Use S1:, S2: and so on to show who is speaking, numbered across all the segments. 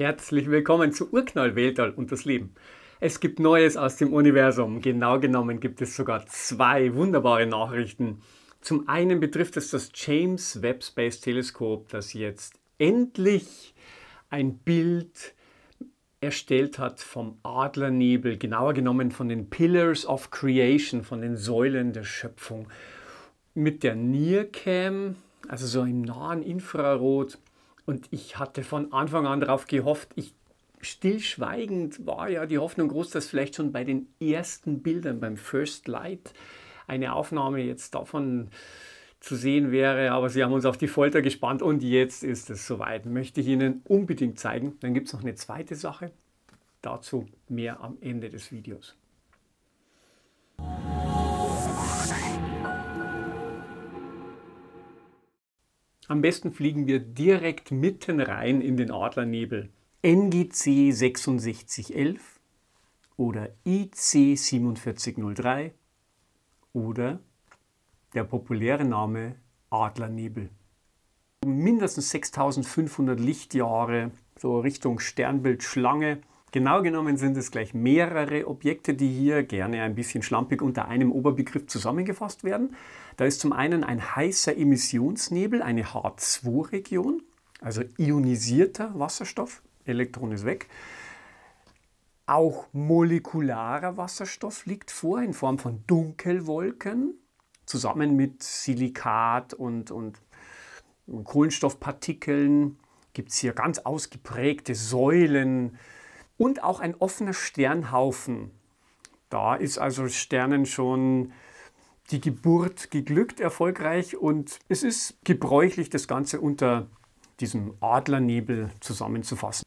S1: Herzlich willkommen zu Urknall Weltall und das Leben. Es gibt Neues aus dem Universum. Genau genommen gibt es sogar zwei wunderbare Nachrichten. Zum einen betrifft es das James Webb Space Teleskop, das jetzt endlich ein Bild erstellt hat vom Adlernebel, genauer genommen von den Pillars of Creation, von den Säulen der Schöpfung. Mit der NIRCAM, also so im nahen Infrarot, und ich hatte von Anfang an darauf gehofft, ich stillschweigend war ja die Hoffnung groß, dass vielleicht schon bei den ersten Bildern, beim First Light, eine Aufnahme jetzt davon zu sehen wäre. Aber sie haben uns auf die Folter gespannt und jetzt ist es soweit. Möchte ich Ihnen unbedingt zeigen. Dann gibt es noch eine zweite Sache. Dazu mehr am Ende des Videos. Musik Am besten fliegen wir direkt mitten rein in den Adlernebel. NGC 6611 oder IC 4703 oder der populäre Name Adlernebel. Mindestens 6500 Lichtjahre so Richtung Sternbild Schlange Genau genommen sind es gleich mehrere Objekte, die hier gerne ein bisschen schlampig unter einem Oberbegriff zusammengefasst werden. Da ist zum einen ein heißer Emissionsnebel, eine H2-Region, also ionisierter Wasserstoff, Elektron ist weg. Auch molekularer Wasserstoff liegt vor in Form von Dunkelwolken, zusammen mit Silikat und, und Kohlenstoffpartikeln gibt es hier ganz ausgeprägte Säulen und auch ein offener Sternhaufen. Da ist also Sternen schon die Geburt geglückt erfolgreich und es ist gebräuchlich, das Ganze unter diesem Adlernebel zusammenzufassen.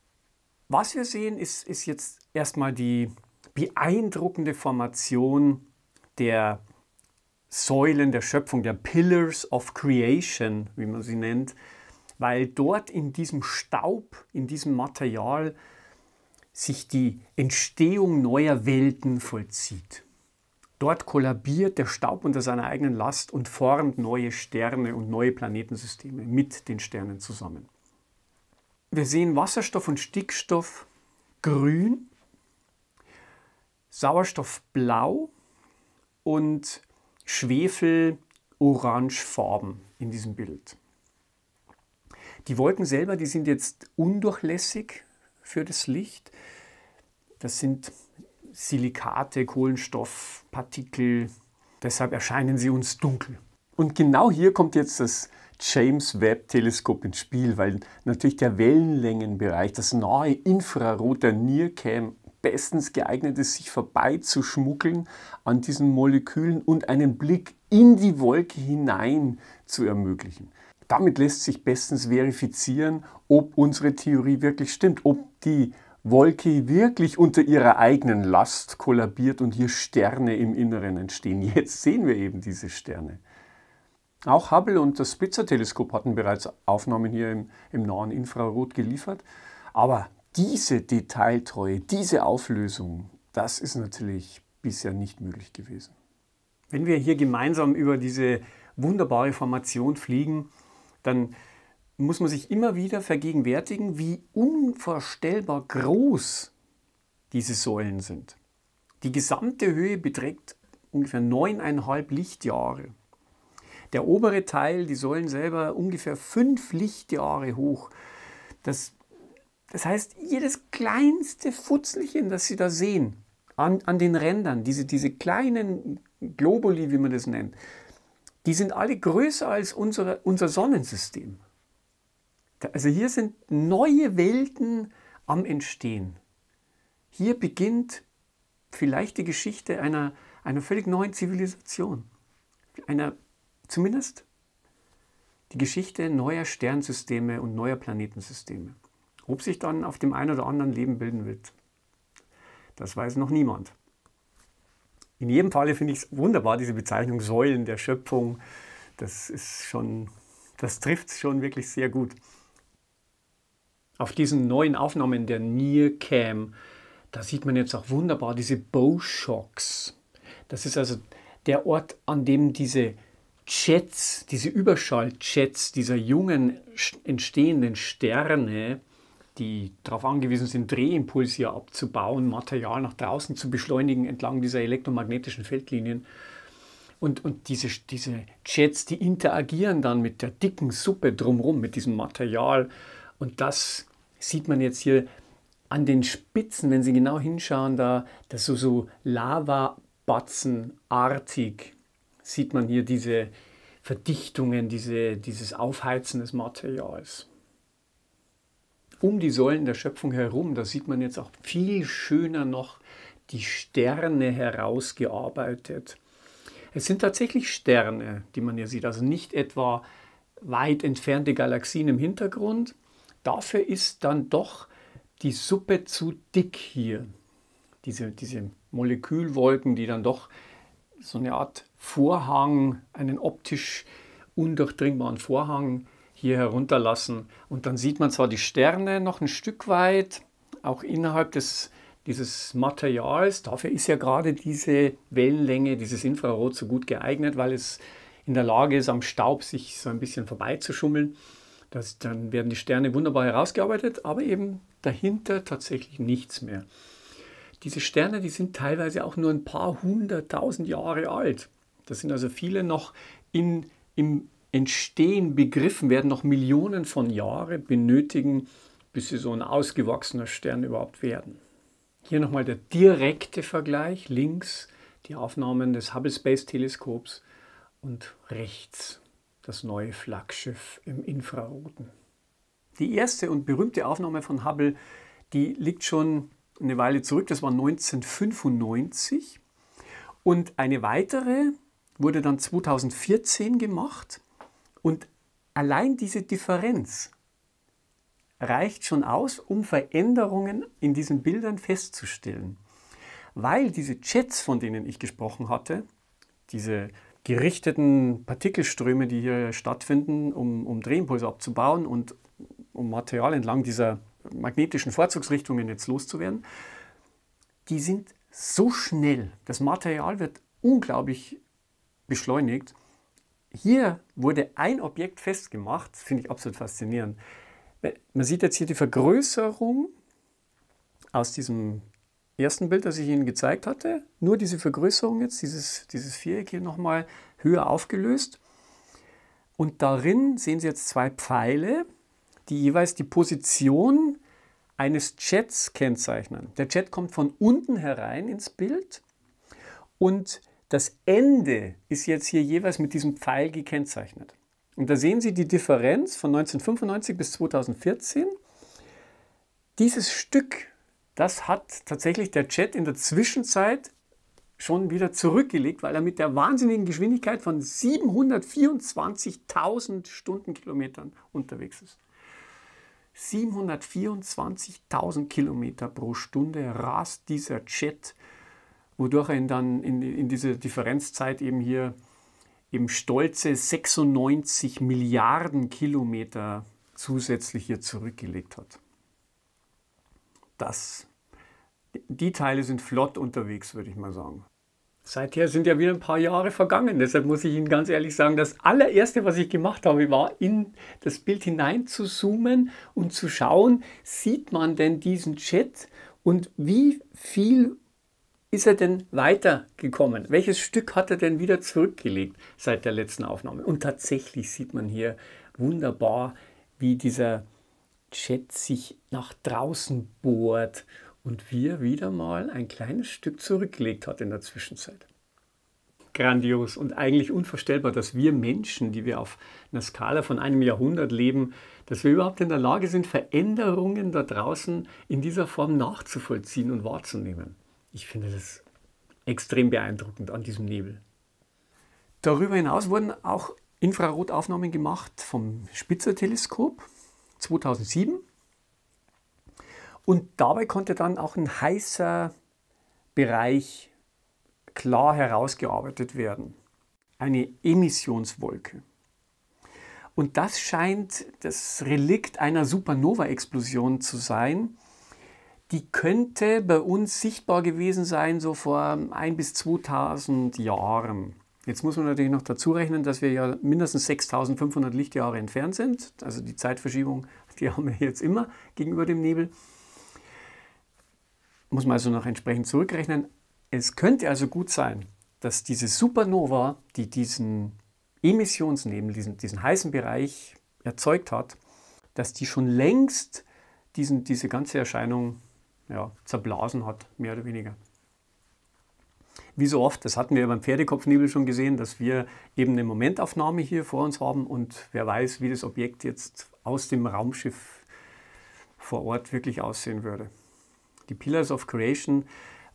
S1: Was wir sehen, ist, ist jetzt erstmal die beeindruckende Formation der Säulen der Schöpfung, der Pillars of Creation, wie man sie nennt, weil dort in diesem Staub, in diesem Material sich die Entstehung neuer Welten vollzieht. Dort kollabiert der Staub unter seiner eigenen Last und formt neue Sterne und neue Planetensysteme mit den Sternen zusammen. Wir sehen Wasserstoff und Stickstoff grün, Sauerstoff blau und Schwefel orangefarben in diesem Bild. Die Wolken selber, die sind jetzt undurchlässig, für das Licht. Das sind Silikate, Kohlenstoffpartikel. Deshalb erscheinen sie uns dunkel. Und genau hier kommt jetzt das James Webb Teleskop ins Spiel, weil natürlich der Wellenlängenbereich, das nahe Infrarot der NIRCam bestens geeignet ist, sich vorbeizuschmuggeln an diesen Molekülen und einen Blick in die Wolke hinein zu ermöglichen. Damit lässt sich bestens verifizieren, ob unsere Theorie wirklich stimmt, ob die Wolke wirklich unter ihrer eigenen Last kollabiert und hier Sterne im Inneren entstehen. Jetzt sehen wir eben diese Sterne. Auch Hubble und das Spitzer-Teleskop hatten bereits Aufnahmen hier im, im nahen Infrarot geliefert. Aber diese Detailtreue, diese Auflösung, das ist natürlich bisher nicht möglich gewesen. Wenn wir hier gemeinsam über diese wunderbare Formation fliegen, dann muss man sich immer wieder vergegenwärtigen, wie unvorstellbar groß diese Säulen sind. Die gesamte Höhe beträgt ungefähr neuneinhalb Lichtjahre. Der obere Teil, die Säulen selber, ungefähr fünf Lichtjahre hoch. Das, das heißt, jedes kleinste Futzelchen, das Sie da sehen, an, an den Rändern, diese, diese kleinen Globuli, wie man das nennt, die sind alle größer als unsere, unser Sonnensystem. Also hier sind neue Welten am Entstehen. Hier beginnt vielleicht die Geschichte einer, einer völlig neuen Zivilisation. Einer, zumindest die Geschichte neuer Sternsysteme und neuer Planetensysteme. Ob sich dann auf dem einen oder anderen Leben bilden wird, das weiß noch niemand. In jedem Falle finde ich es wunderbar, diese Bezeichnung Säulen der Schöpfung. Das ist schon, das trifft es schon wirklich sehr gut. Auf diesen neuen Aufnahmen der Near da sieht man jetzt auch wunderbar diese Bow Shocks. Das ist also der Ort, an dem diese Jets, diese Überschalljets dieser jungen entstehenden Sterne die darauf angewiesen sind, Drehimpulse hier abzubauen, Material nach draußen zu beschleunigen entlang dieser elektromagnetischen Feldlinien. Und, und diese, diese Jets, die interagieren dann mit der dicken Suppe drumherum, mit diesem Material. Und das sieht man jetzt hier an den Spitzen, wenn Sie genau hinschauen, da das so, so Lavabatzenartig sieht man hier diese Verdichtungen, diese, dieses Aufheizen des Materials um die Säulen der Schöpfung herum, da sieht man jetzt auch viel schöner noch die Sterne herausgearbeitet. Es sind tatsächlich Sterne, die man hier sieht, also nicht etwa weit entfernte Galaxien im Hintergrund. Dafür ist dann doch die Suppe zu dick hier. Diese, diese Molekülwolken, die dann doch so eine Art Vorhang, einen optisch undurchdringbaren Vorhang hier herunterlassen. Und dann sieht man zwar die Sterne noch ein Stück weit, auch innerhalb des, dieses Materials. Dafür ist ja gerade diese Wellenlänge, dieses Infrarot so gut geeignet, weil es in der Lage ist, am Staub sich so ein bisschen vorbeizuschummeln. Das, dann werden die Sterne wunderbar herausgearbeitet, aber eben dahinter tatsächlich nichts mehr. Diese Sterne, die sind teilweise auch nur ein paar hunderttausend Jahre alt. Das sind also viele noch in, im entstehen, begriffen werden, noch Millionen von Jahren benötigen, bis sie so ein ausgewachsener Stern überhaupt werden. Hier nochmal der direkte Vergleich, links die Aufnahmen des Hubble Space Teleskops und rechts das neue Flaggschiff im Infraroten. Die erste und berühmte Aufnahme von Hubble, die liegt schon eine Weile zurück, das war 1995. Und eine weitere wurde dann 2014 gemacht und allein diese Differenz reicht schon aus, um Veränderungen in diesen Bildern festzustellen. Weil diese Jets, von denen ich gesprochen hatte, diese gerichteten Partikelströme, die hier stattfinden, um, um Drehimpulse abzubauen und um Material entlang dieser magnetischen Vorzugsrichtungen jetzt loszuwerden, die sind so schnell. Das Material wird unglaublich beschleunigt hier wurde ein Objekt festgemacht, finde ich absolut faszinierend. Man sieht jetzt hier die Vergrößerung aus diesem ersten Bild, das ich Ihnen gezeigt hatte. Nur diese Vergrößerung jetzt, dieses, dieses Viereck hier nochmal höher aufgelöst. Und darin sehen Sie jetzt zwei Pfeile, die jeweils die Position eines Jets kennzeichnen. Der Jet kommt von unten herein ins Bild und das Ende ist jetzt hier jeweils mit diesem Pfeil gekennzeichnet. Und da sehen Sie die Differenz von 1995 bis 2014. Dieses Stück, das hat tatsächlich der Chat in der Zwischenzeit schon wieder zurückgelegt, weil er mit der wahnsinnigen Geschwindigkeit von 724.000 Stundenkilometern unterwegs ist. 724.000 Kilometer pro Stunde rast dieser Chat wodurch er ihn dann in, in diese Differenzzeit eben hier eben stolze 96 Milliarden Kilometer zusätzlich hier zurückgelegt hat. Das, die Teile sind flott unterwegs, würde ich mal sagen. Seither sind ja wieder ein paar Jahre vergangen. Deshalb muss ich Ihnen ganz ehrlich sagen, das allererste, was ich gemacht habe, war in das Bild hinein zu zoomen und zu schauen, sieht man denn diesen Chat und wie viel ist er denn weitergekommen? Welches Stück hat er denn wieder zurückgelegt seit der letzten Aufnahme? Und tatsächlich sieht man hier wunderbar, wie dieser Chat sich nach draußen bohrt und wir wieder mal ein kleines Stück zurückgelegt hat in der Zwischenzeit. Grandios und eigentlich unvorstellbar, dass wir Menschen, die wir auf einer Skala von einem Jahrhundert leben, dass wir überhaupt in der Lage sind, Veränderungen da draußen in dieser Form nachzuvollziehen und wahrzunehmen ich finde das extrem beeindruckend an diesem Nebel. Darüber hinaus wurden auch Infrarotaufnahmen gemacht vom Spitzer-Teleskop 2007. Und dabei konnte dann auch ein heißer Bereich klar herausgearbeitet werden. Eine Emissionswolke. Und das scheint das Relikt einer Supernova-Explosion zu sein, die könnte bei uns sichtbar gewesen sein, so vor 1 bis 2000 Jahren. Jetzt muss man natürlich noch dazu rechnen, dass wir ja mindestens 6500 Lichtjahre entfernt sind. Also die Zeitverschiebung, die haben wir jetzt immer gegenüber dem Nebel. Muss man also noch entsprechend zurückrechnen. Es könnte also gut sein, dass diese Supernova, die diesen Emissionsnebel, diesen, diesen heißen Bereich erzeugt hat, dass die schon längst diesen, diese ganze Erscheinung ja, zerblasen hat, mehr oder weniger. Wie so oft, das hatten wir beim Pferdekopfnebel schon gesehen, dass wir eben eine Momentaufnahme hier vor uns haben und wer weiß, wie das Objekt jetzt aus dem Raumschiff vor Ort wirklich aussehen würde. Die Pillars of Creation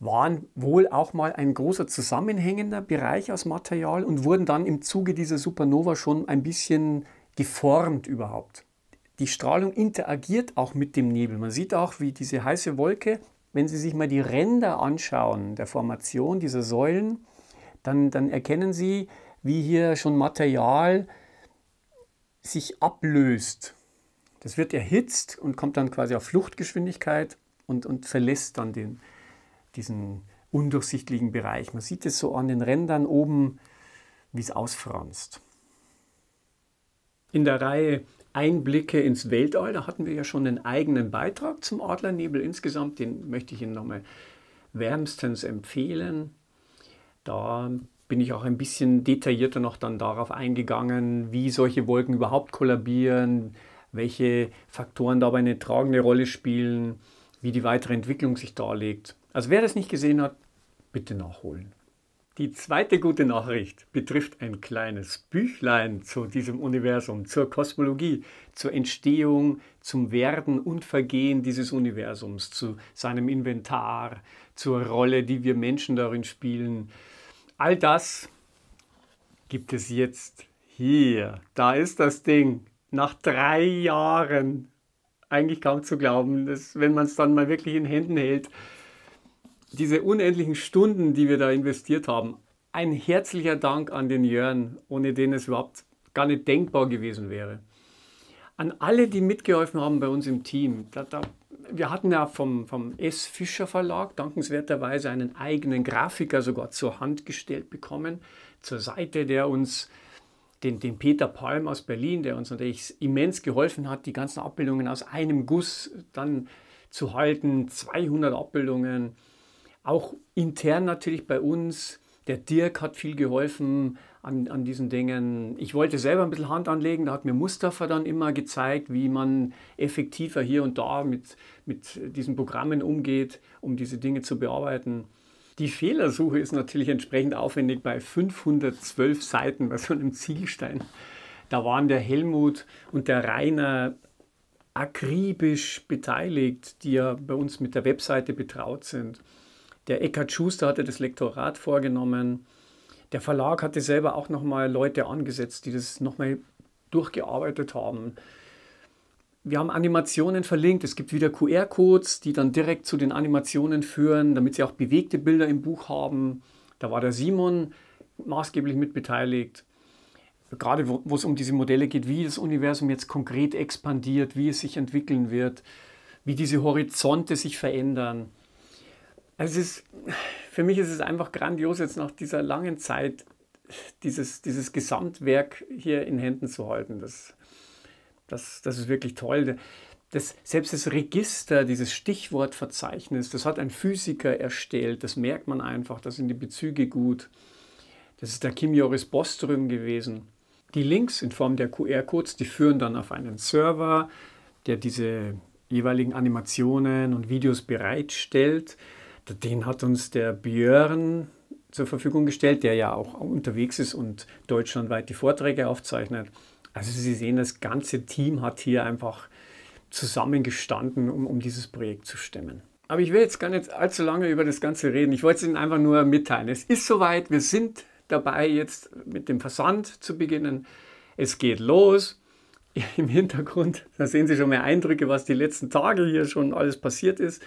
S1: waren wohl auch mal ein großer zusammenhängender Bereich aus Material und wurden dann im Zuge dieser Supernova schon ein bisschen geformt überhaupt die Strahlung interagiert auch mit dem Nebel. Man sieht auch, wie diese heiße Wolke, wenn Sie sich mal die Ränder anschauen der Formation dieser Säulen, dann, dann erkennen Sie, wie hier schon Material sich ablöst. Das wird erhitzt und kommt dann quasi auf Fluchtgeschwindigkeit und, und verlässt dann den, diesen undurchsichtigen Bereich. Man sieht es so an den Rändern oben, wie es ausfranst. In der Reihe Einblicke ins Weltall. Da hatten wir ja schon einen eigenen Beitrag zum Adlernebel insgesamt. Den möchte ich Ihnen nochmal wärmstens empfehlen. Da bin ich auch ein bisschen detaillierter noch dann darauf eingegangen, wie solche Wolken überhaupt kollabieren, welche Faktoren dabei eine tragende Rolle spielen, wie die weitere Entwicklung sich darlegt. Also wer das nicht gesehen hat, bitte nachholen. Die zweite gute Nachricht betrifft ein kleines Büchlein zu diesem Universum, zur Kosmologie, zur Entstehung, zum Werden und Vergehen dieses Universums, zu seinem Inventar, zur Rolle, die wir Menschen darin spielen. All das gibt es jetzt hier. Da ist das Ding. Nach drei Jahren. Eigentlich kaum zu glauben, dass, wenn man es dann mal wirklich in Händen hält, diese unendlichen Stunden, die wir da investiert haben, ein herzlicher Dank an den Jörn, ohne den es überhaupt gar nicht denkbar gewesen wäre. An alle, die mitgeholfen haben bei uns im Team. Da, da, wir hatten ja vom, vom S. Fischer Verlag dankenswerterweise einen eigenen Grafiker sogar zur Hand gestellt bekommen, zur Seite, der uns den, den, Peter Palm aus Berlin, der uns natürlich immens geholfen hat, die ganzen Abbildungen aus einem Guss dann zu halten, 200 Abbildungen, auch intern natürlich bei uns. Der Dirk hat viel geholfen an, an diesen Dingen. Ich wollte selber ein bisschen Hand anlegen. Da hat mir Mustafa dann immer gezeigt, wie man effektiver hier und da mit, mit diesen Programmen umgeht, um diese Dinge zu bearbeiten. Die Fehlersuche ist natürlich entsprechend aufwendig bei 512 Seiten bei so einem Zielstein. Da waren der Helmut und der Rainer akribisch beteiligt, die ja bei uns mit der Webseite betraut sind. Der Eckhard Schuster hatte das Lektorat vorgenommen. Der Verlag hatte selber auch nochmal Leute angesetzt, die das nochmal durchgearbeitet haben. Wir haben Animationen verlinkt. Es gibt wieder QR-Codes, die dann direkt zu den Animationen führen, damit sie auch bewegte Bilder im Buch haben. Da war der Simon maßgeblich mit beteiligt. Gerade wo, wo es um diese Modelle geht, wie das Universum jetzt konkret expandiert, wie es sich entwickeln wird, wie diese Horizonte sich verändern. Also ist, für mich ist es einfach grandios, jetzt nach dieser langen Zeit dieses, dieses Gesamtwerk hier in Händen zu halten. Das, das, das ist wirklich toll. Das, selbst das Register, dieses Stichwortverzeichnis, das hat ein Physiker erstellt. Das merkt man einfach, da sind die Bezüge gut. Das ist der Kim Joris Boström gewesen. Die Links in Form der QR-Codes, die führen dann auf einen Server, der diese jeweiligen Animationen und Videos bereitstellt. Den hat uns der Björn zur Verfügung gestellt, der ja auch unterwegs ist und deutschlandweit die Vorträge aufzeichnet. Also Sie sehen, das ganze Team hat hier einfach zusammengestanden, um, um dieses Projekt zu stemmen. Aber ich will jetzt gar nicht allzu lange über das Ganze reden. Ich wollte es Ihnen einfach nur mitteilen. Es ist soweit, wir sind dabei, jetzt mit dem Versand zu beginnen. Es geht los. Im Hintergrund, da sehen Sie schon mehr Eindrücke, was die letzten Tage hier schon alles passiert ist.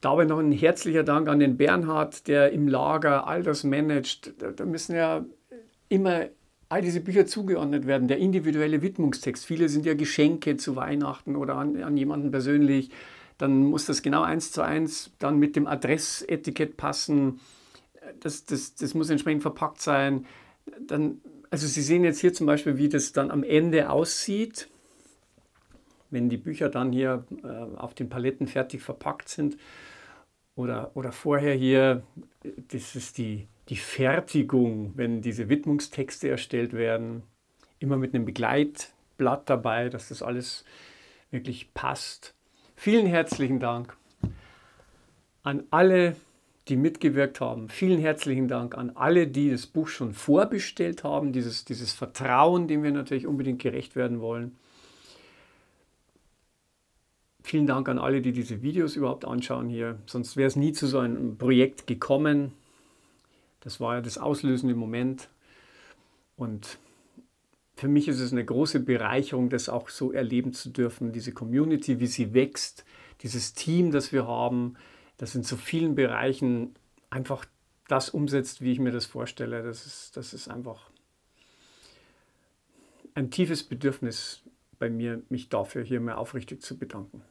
S1: Dabei noch ein herzlicher Dank an den Bernhard, der im Lager all das managt. Da müssen ja immer all diese Bücher zugeordnet werden. Der individuelle Widmungstext. Viele sind ja Geschenke zu Weihnachten oder an, an jemanden persönlich. Dann muss das genau eins zu eins dann mit dem Adressetikett passen. Das, das, das muss entsprechend verpackt sein. Dann, also Sie sehen jetzt hier zum Beispiel, wie das dann am Ende aussieht. Wenn die Bücher dann hier äh, auf den Paletten fertig verpackt sind, oder, oder vorher hier, das ist die, die Fertigung, wenn diese Widmungstexte erstellt werden, immer mit einem Begleitblatt dabei, dass das alles wirklich passt. Vielen herzlichen Dank an alle, die mitgewirkt haben. Vielen herzlichen Dank an alle, die das Buch schon vorbestellt haben, dieses, dieses Vertrauen, dem wir natürlich unbedingt gerecht werden wollen. Vielen Dank an alle, die diese Videos überhaupt anschauen hier. Sonst wäre es nie zu so einem Projekt gekommen. Das war ja das auslösende Moment. Und für mich ist es eine große Bereicherung, das auch so erleben zu dürfen, diese Community, wie sie wächst, dieses Team, das wir haben, das in so vielen Bereichen einfach das umsetzt, wie ich mir das vorstelle. Das ist, das ist einfach ein tiefes Bedürfnis bei mir, mich dafür hier mal aufrichtig zu bedanken.